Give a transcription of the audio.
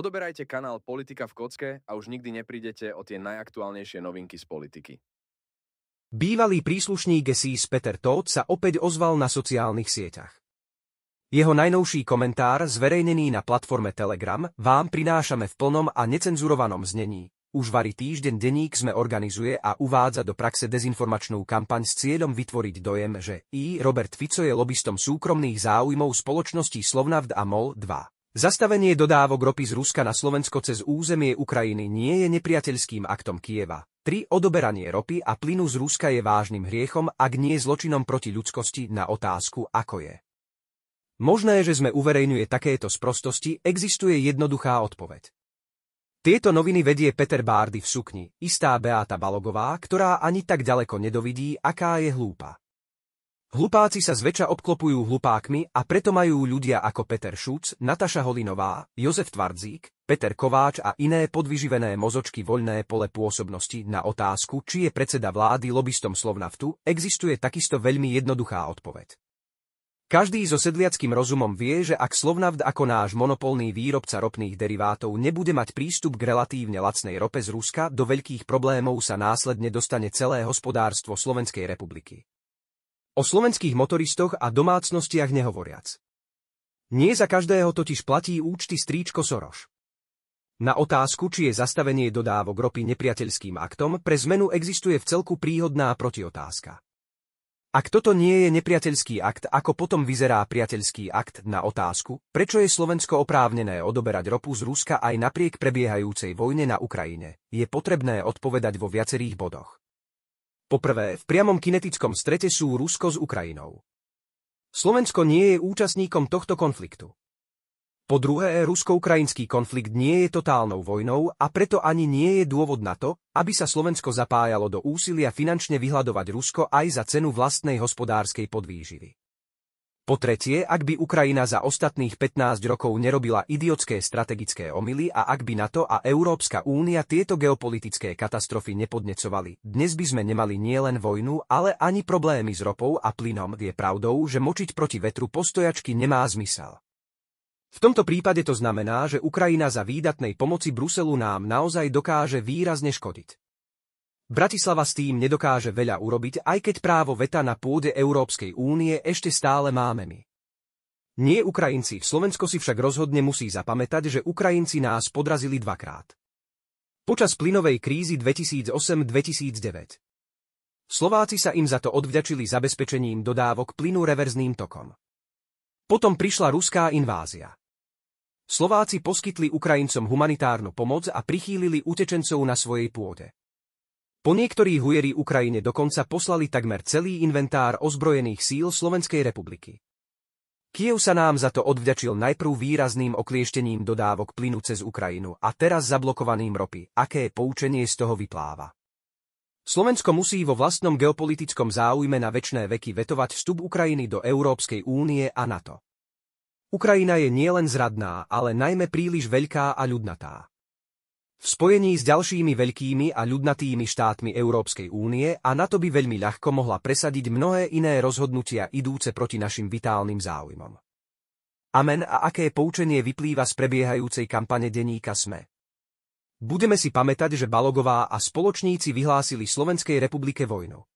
Odoberajte kanál Politika v kocke a už nikdy neprídete o tie najaktuálnejšie novinky z politiky. Bývalý príslušník SIS Peter Todt sa opäť ozval na sociálnych sieťach. Jeho najnovší komentár, zverejnený na platforme Telegram, vám prinášame v plnom a necenzurovanom znení. Už varí týždeň denník sme organizuje a uvádza do praxe dezinformačnú kampaň s cieľom vytvoriť dojem, že I. Robert Fico je lobistom súkromných záujmov spoločnosti Slovnavd a MOL 2. Zastavenie dodávok ropy z Ruska na Slovensko cez územie Ukrajiny nie je nepriateľským aktom Kieva. 3. Odoberanie ropy a plynu z Ruska je vážnym hriechom, ak nie zločinom proti ľudskosti na otázku, ako je. Možné, že sme uverejňuje takéto sprostosti, existuje jednoduchá odpoveď. Tieto noviny vedie Peter Bárdy v sukni, istá Beáta Balogová, ktorá ani tak ďaleko nedovidí, aká je hlúpa. Hlupáci sa zväčša obklopujú hlupákmi a preto majú ľudia ako Peter Šúc, Nataša Holinová, Jozef Tvardzík, Peter Kováč a iné podvyživené mozočky voľné pole pôsobnosti na otázku, či je predseda vlády lobbystom Slovnaftu, existuje takisto veľmi jednoduchá odpoveď. Každý so sedliackým rozumom vie, že ak Slovnaft ako náš monopolný výrobca ropných derivátov nebude mať prístup k relatívne lacnej rope z Ruska, do veľkých problémov sa následne dostane celé hospodárstvo Slovenskej republiky. O slovenských motoristoch a domácnostiach nehovoriac. Nie za každého totiž platí účty stríčko Soroš. Na otázku, či je zastavenie dodávok ropy nepriateľským aktom, pre zmenu existuje v celku príhodná protiotázka. Ak toto nie je nepriateľský akt, ako potom vyzerá priateľský akt na otázku, prečo je Slovensko oprávnené odoberať ropu z Ruska aj napriek prebiehajúcej vojne na Ukrajine, je potrebné odpovedať vo viacerých bodoch. Poprvé, v priamom kinetickom strete sú Rusko s Ukrajinou. Slovensko nie je účastníkom tohto konfliktu. Po druhé, rusko-ukrajinský konflikt nie je totálnou vojnou a preto ani nie je dôvod na to, aby sa Slovensko zapájalo do úsilia finančne vyhľadovať Rusko aj za cenu vlastnej hospodárskej podvýživy. Po tretie, ak by Ukrajina za ostatných 15 rokov nerobila idiotské strategické omily a ak by NATO a Európska únia tieto geopolitické katastrofy nepodnecovali, dnes by sme nemali nielen vojnu, ale ani problémy s ropou a plynom. Je pravdou, že močiť proti vetru postojačky nemá zmysel. V tomto prípade to znamená, že Ukrajina za výdatnej pomoci Bruselu nám naozaj dokáže výrazne škodiť. Bratislava s tým nedokáže veľa urobiť, aj keď právo veta na pôde Európskej únie ešte stále máme my. Nie Ukrajinci, Slovensko si však rozhodne musí zapamätať, že Ukrajinci nás podrazili dvakrát. Počas plynovej krízy 2008-2009. Slováci sa im za to odvďačili zabezpečením dodávok plynu reverzným tokom. Potom prišla ruská invázia. Slováci poskytli Ukrajincom humanitárnu pomoc a prichýlili utečencov na svojej pôde. Po niektorí hujeri Ukrajine dokonca poslali takmer celý inventár ozbrojených síl Slovenskej republiky. Kiev sa nám za to odvďačil najprv výrazným oklieštením dodávok plynu cez Ukrajinu a teraz zablokovaným ropy, aké poučenie z toho vypláva. Slovensko musí vo vlastnom geopolitickom záujme na väčšie veky vetovať vstup Ukrajiny do Európskej únie a NATO. Ukrajina je nielen zradná, ale najmä príliš veľká a ľudnatá. V spojení s ďalšími veľkými a ľudnatými štátmi Európskej únie a na to by veľmi ľahko mohla presadiť mnohé iné rozhodnutia idúce proti našim vitálnym záujmom. Amen a aké poučenie vyplýva z prebiehajúcej kampane denníka SME. Budeme si pamätať, že Balogová a spoločníci vyhlásili Slovenskej republike vojnu.